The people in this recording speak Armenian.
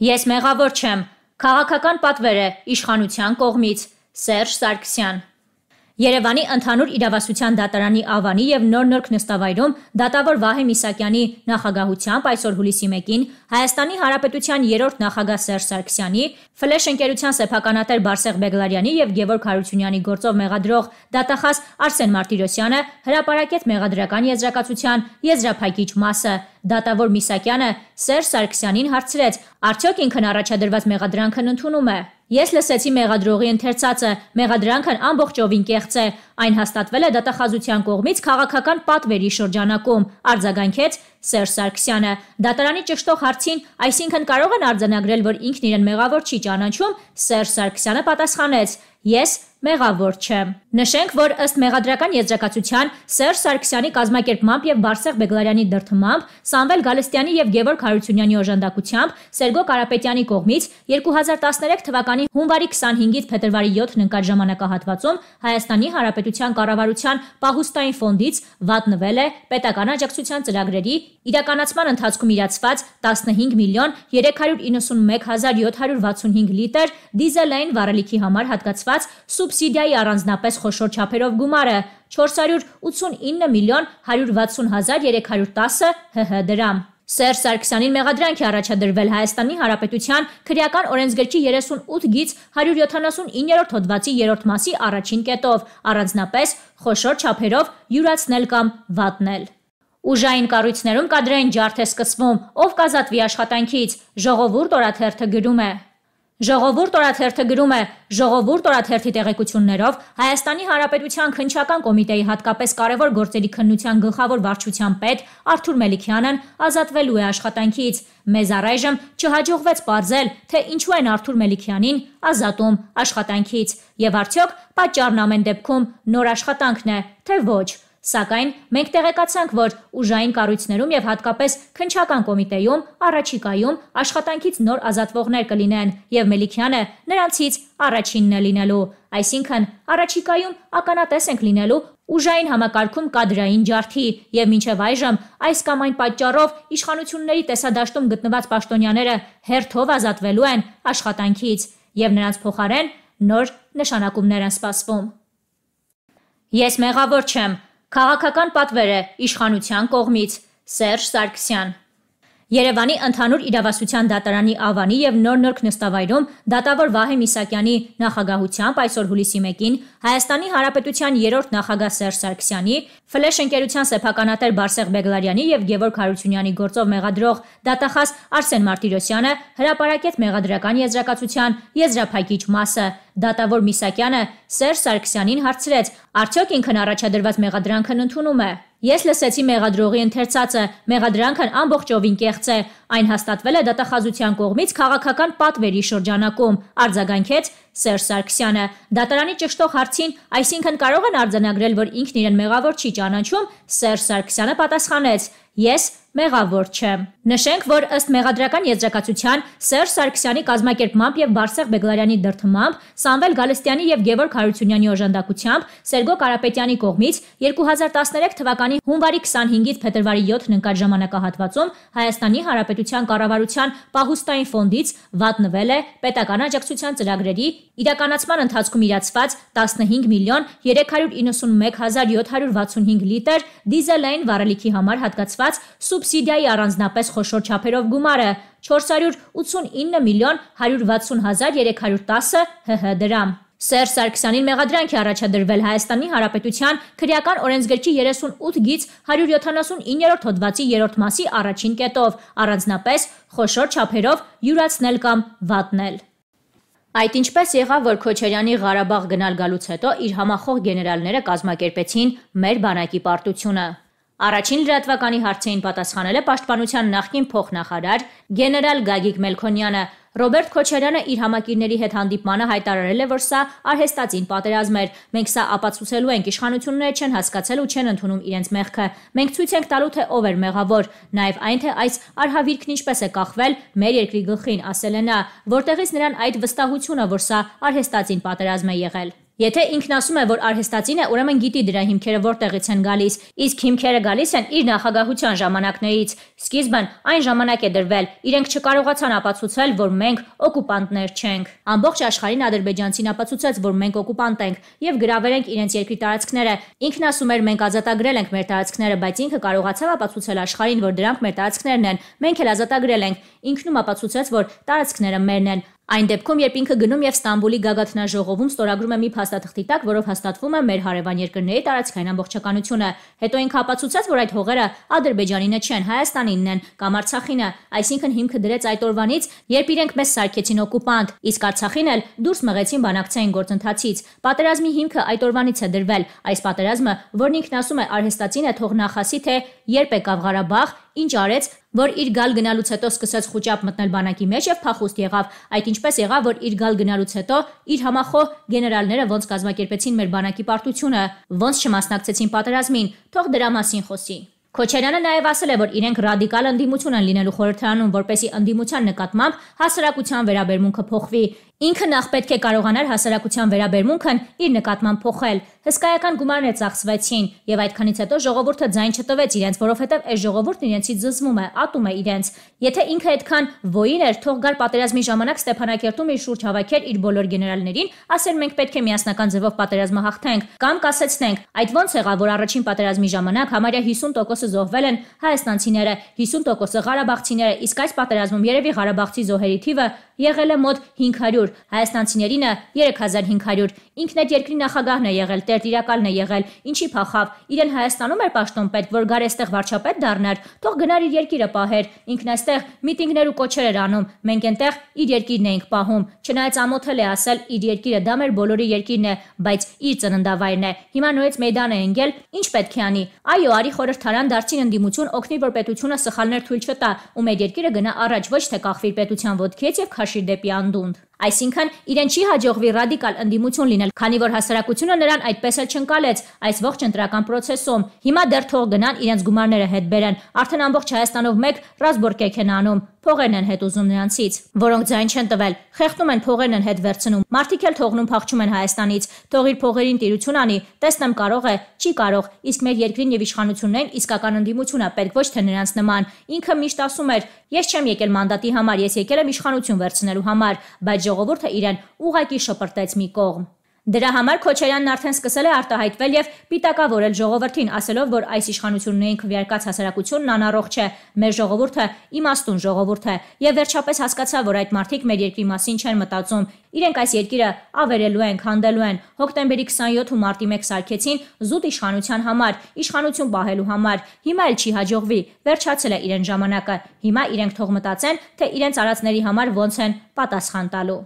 Ես մեղավոր չեմ։ Քաղաքական պատվեր է իշխանության կողմից Սերժ Սարգսյան։ Երևանի ընդհանուր իրավասության դատարանի ավանի եւ նոր նոր նստավայրում դատավոր Վահե Միսակյանի նախագահությամբ այսօր հուլիսի 1-ին Հայաստանի Հանրապետության երրորդ նախագահ Սերժ Սարգսյանի, Ֆլեշ ընկերության սեփականատեր Բարսեղ Բեգլարյանի եւ Գևորգ Հարությունյանի գործով մեղադրող դատախազ Արսեն Մարտիրոսյանը հրապարակեց մեղադրական եզրակացության եզրափակիչ մասը։ Դատավոր Միսակյանը Սերժ Սարգսյանին հարցրեց. Արդյոք ինքն առաջադրված մեղադրանքն ընդունում է։ Ես լսեցի մեղադրողի ընթերցածը, մեղադրանքն ամբողջովին կեղծ է։ Այն հաստատվել է դատախազության կողմից քաղաքական պատվերի շրջանակում, արձագանքեց Սերժ Սարգսյանը։ Դատարանի ճշտող հարցին, այսինքն կարող են արձանագրել, որ ինքն իրեն մեղավոր չի ճանաչում, Սերժ Սարգսյանը պատասխանեց. Ես մեղավոր չեմ։ Նշենք, որ ըստ մեղադրական եզրակացության Սերժ Սարգսյանի կազմակերպմամբ եւ Բարսեղ Բեգլարյանի դրդմամբ Սամվել Գալստյանի եւ Գևորգ Հարությունյանի օժանդակությամբ Սերգո Կարապետյանի կողմից 2013 թվականի հունվարի 25-ից փետրվարի 7-ն ընկած ժամանակահատվածում Հայաստանի Հանրապետության կառավարության պահուստային ֆոնդից վատնվել է պետական աջակցության ծրագրերի իրականացման ընթացքում իրացված 15 միլիոն 391765 լիտր դիզելային վառելիքի համար հատկացված կոչված սուբսիդիայի առանձնապես խոշոր չափերով գումարը 489 միլիոն 160 հազար 310 ՀՀ դրամ։ Սերժ Սարգսյանին մեղադրանք է առաջադրվել Հայաստանի Հանրապետության քրեական օրենսգրքի 38 գից 179-րդ հոդվածի 3-րդ մասի առաջին կետով առանձնապես խոշոր չափերով յուրացնել կամ վատնել։ Ուժային կառույցներում կադրային ջարդ է սկսվում, ով կազատվի աշխատանքից, ժողովուրդ օրաթերթը գրում է։ Ժողովուրդ օրաթերթը գրում է. Ժողովուրդ օրաթերթի տեղեկություններով Հայաստանի Հանրապետության քնչական կոմիտեի հատկապես կարևոր գործերի քննության գլխավոր վարչության պետ Արթուր Մելիքյանն ազատվելու է աշխատանքից։ Մեզ առայժմ չհաջողվեց ողջել, թե ինչու են Արթուր Մելիքյանին ազատում աշխատանքից եւ արդյոք պատճառն ամեն դեպքում նոր աշխատանքն է, թե ոչ։ Սակայն մենք տեղեկացանք, որ ուժային կառույցներում եւ հատկապես քնչական կոմիտեյում առաջիկայում աշխատանքից նոր ազատվողներ կլինեն եւ Մելիքյանը նրանցից առաջինն է լինելու։ Այսինքն, առաջիկայում ականատես ենք լինելու ուժային համակարգում կադրային ջարդի եւ մինչեւ այժմ այս կամ այն պատճառով իշխանությունների տեսադաշտում գտնված պաշտոնյաները հերթով ազատվելու են աշխատանքից եւ նրանց փոխարեն նոր նշանակումներ են սպասվում։ Ես մեղավոր չեմ, Քաղաքական պատվեր է իշխանության կողմից Սերժ Սարգսյան Երևանի ընդհանուր իրավասության դատարանի ավանի եւ նոր-նոր քնստավայրում դատավոր Վահե Միսակյանի նախագահությամբ այսօր հուլիսի 1-ին Հայաստանի Հանրապետության 3-րդ նախագահ Սերժ Սարգսյանի, Ֆլեշ ընկերության սեփականատեր Բարսեղ Բեգլարյանի եւ Գևորգ Հարությունյանի գործով մեղադրող դատախազ Արսեն Մարտիրոսյանը հրապարակեց մեղադրական եզրակացության եզրափակիչ մասը Դատավոր Միսակյանը Սերժ Սարգսյանին հարցրեց. Արդյոք ինքն առաջադրված մեղադրանքն ընդունում է։ Ես լսեցի մեղադրողի ընթերցածը, մեղադրանքն ամբողջովին կեղծ է։ Այն հաստատվել է դատախազության կողմից քաղաքական պատվերի շրջանակում, արձագանքեց Սերժ Սարգսյանը։ Դատարանի ճշտող հարցին, այսինքն կարող են արձանագրել, որ ինքն իրեն մեղավոր չի ճանաչում, Սերժ Սարգսյանը պատասխանեց. Ես մեղավոր չեմ։ Նշենք, որ ըստ մեղադրական եզրակացության Սերժ Սարգսյանի կազմակերպմամբ եւ Բարսեղ Բեգլարյանի դրդմամբ Սամվել Գալստյանի եւ Գևորգ Հարությունյանի օժանդակությամբ Սերգո Կարապետյանի կողմից 2013 թվականի հունվարի 25-ից փետրվարի 7-ն ընկած ժամանակահատվածում Հայաստանի Հանրապետության կառավարության պահուստային ֆոնդից վատնվել է պետական աջակցության ծրագրերի իրականացման ընթացքում իրացված 15 միլիոն 391 765 լիտր դիզելային վառելիքի համար հատկացված սուբ սուբսիդիայի առանձնապես խոշոր չափերով գումարը 489 միլիոն 160 հազար 310 ՀՀ դրամ։ Սերժ Սարգսյանին մեղադրանք է առաջադրվել Հայաստանի Հանրապետության քրեական օրենսգրքի 38 գից 179-րդ հոդվածի 3-րդ մասի առաջին կետով առանձնապես խոշոր չափերով յուրացնել կամ վատնել։ Այդ ինչպես եղավ, որ Քոչարյանի Ղարաբաղ գնալ գալուց հետո իր համախոհ գեներալները կազմակերպեցին մեր բանակի պարտությունը։ Առաջին լրատվականի հարցին պատասխանել է Պաշտպանության նախկին փոխնախարար գեներալ Գագիկ Մելքոնյանը։ Ռոբերտ Քոչարյանը իր համակիրների հետ հանդիպմանը հայտարարել է, որ սա արհեստացին պատերազմ էր։ Մենք սա ապացուցելու ենք, իշխանությունները չեն հասկացել ու չեն ընդունում իրենց մեղքը։ Մենք ցույց ենք տալու, թե ով էր մեղավոր, նաև այն, թե այս արհավիրքն ինչպես է կախվել մեր երկրի գլխին, ասել է նա, որտեղից նրան այդ վստահությունը, որ սա արհեստացին պատերազմ է եղել։ Եթե ինքն ասում է, որ արհեստացին է, ուրեմն գիտի դրա հիմքերը որտեղից են գալիս, իսկ հիմքերը գալիս են իր նախագահության ժամանակներից։ Սկիզբն այն ժամանակ է դրվել, իրենք չկարողացան ապացուցել, որ մենք օկուպանտներ չենք։ Ամբողջ աշխարհին ադրբեջանցին ապացուցեց, որ մենք օկուպանտ ենք եւ գրավերենք իրենց երկրի տարածքները։ Ինքն ասում էր, մենք ազատագրել ենք մեր տարածքները, բայց ինքը կարողացավ ապացուցել աշխարհին, որ դրանք մեր տարածքներն են։ Մենք էլ ազատագրել ենք։ Ինքնում ապացուցեց, որ տարածքները մերն են։ Այն դեպքում, երբ ինքը գնում եւ Ստամբուլի գագաթնաժողովում ստորագրում է մի փաստաթղթի տակ, որով հաստատվում է մեր հարևան երկրների տարածքային ամբողջականությունը, հետո ինքը ապացուցեց, որ այդ հողերը ադրբեջանինը չեն, Հայաստանինն են կամ Արցախինը, այսինքն հիմքը դրեց այդ օրվանից, երբ իրենք մեզ սարքեցին օկուպանտ, իսկ Արցախին էլ դուրս մղեցին բանակցային գործընթացից։ Պատերազմի հիմքը այդ օրվանից է դրվել։ Այս պատերազմը, որն ինքն ասում է արհեստացին է թող նախասի թե երբ եկավ Ղարաբաղ, ինչ արեց, որ իր գալ գնալուց հետո սկսեց խոճապ մտնել բանակի մեջ եւ փախուստ եղավ։ Այդ ինչպես եղավ, որ իր գալ գնալուց հետո իր համախո գեներալները ոնց կազմակերպեցին մեր բանակի պարտությունը, ոնց չմասնակցեցին պատերազմին, թող դրա մասին խոսի։ Քոչարյանը նաև ասել է, որ իրենք ռադիկալ ընդդիմություն են լինելու խորհրդարանում, որպեսի ընդդիմության նկատմամբ հասարակության վերաբերմունքը փոխվի։ Ինքը նախ պետք է կարողանար հասարակության վերաբերմունքն իր նկատմամբ փոխել։ Հսկայական գումարներ ծախսվեցին, եւ այդքանից հետո ժողովուրդը ձայն չտվեց իրենց, որովհետեւ այս ժողովուրդն իրենցից զզվում է, ատում է իրենց։ Եթե ինքը այդքան ոին էր, թող գար պատերազմի ժամանակ Ստեփանակերտում իր շուրջ հավաքեր իր բոլոր գեներալներին, ասել մենք պետք է միասնական ձևով պատերազմը հաղթենք, կամ կասեցնենք, այդ ոնց եղավ, որ առաջին պատերազմի ժամանակ համարյա 50%-ը զոհվել են հայաստանցիները, 50%-ը ղարաբաղցիները, իսկ այս պատերազմում երևի ղարաբաղցի զոհերի թիվը եղել է մոտ 500 500, հայաստանցիներինը 3500։ Ինքն այդ երկրի նախագահն է եղել, տերտիրակալն է եղել, ինչի փախավ։ Իրեն Հայաստանում էր պաշտոն պետք, որ գար այստեղ վարչապետ դառնար, թող գնար իր երկիրը պահեր։ Ինքն այստեղ միտինգներ ու կոչեր էր անում։ Մենք այնտեղ իր երկիրն էինք պահում։ Չնայած ամոթել է ասել իր երկիրը դա մեր բոլորի երկիրն է, բայց իր ծննդավայրն է։ Հիմա նորից մեդան է ընկել, ինչ պետք է անի։ Այո, արի խորհրդարան դարձին ընդդիմություն օգնի, որ պետությունը սխալներ թույլ չտա ու մեր երկիրը գնա առաջ ոչ թե կախվի պետության ոտքից եւ քաշի դեպի անդունդ։ Այսինքն իրեն չի հաջողվի ռադիկալ ընդդիմություն լինել, քանի որ հասարակությունը նրան այդպես էլ չընկալեց այս ողջ ընտրական process-ում։ Հիմա դեռ թող գնան իրենց գումարները հետ բերեն։ Արդեն ամբողջ Հայաստանով մեկ Ռասբորգեք են անում։ Փողերն են հետ ուզում նրանցից, որոնք ձայն չեն տվել։ Խեղդում են փողերն են հետ վերցնում։ Մարտիկ էլ թողնում փախչում են Հայաստանից։ Թողիր փողերին տիրություն անի, տեսնեմ կարող է, չի կարող։ Իսկ մեր երկրին եւ իշխանություններին իսկական ընդդիմություն է պետք ոչ թե նրանց նման։ Ինքը միշտ ասում էր. Ես չեմ եկել մանդատի համար, ես եկել եմ իշխանություն վերցնելու համար, բայց ժողովուրդը իրեն ուղակի շփրտեց մի կողմ։ Դրա համար Քոչարյանն արդեն սկսել է արտահայտվել եւ պիտակավորել ժողովրդին, ասելով, որ այս իշխանություններին քվեարկած հասարակությունն անառողջ է, մեր ժողովուրդը իմաստուն ժողովուրդ է եւ վերջապես հասկացա, որ այդ մարդիկ մեր երկրի մասին չեն մտածում։ Իրենք այս երկիրը ավերելու են, քանդելու են։ Հոկտեմբերի 27 ու մարտի 1 սարքեցին զուտ իշխանության համար, իշխանություն պահելու համար։ Հիմա էլ չի հաջողվի, վերջացել է իրեն ժամանակը։ Հիմա իրենք թող մտածեն, թե իրենց արածների համար ոնց են պատասխան տալու։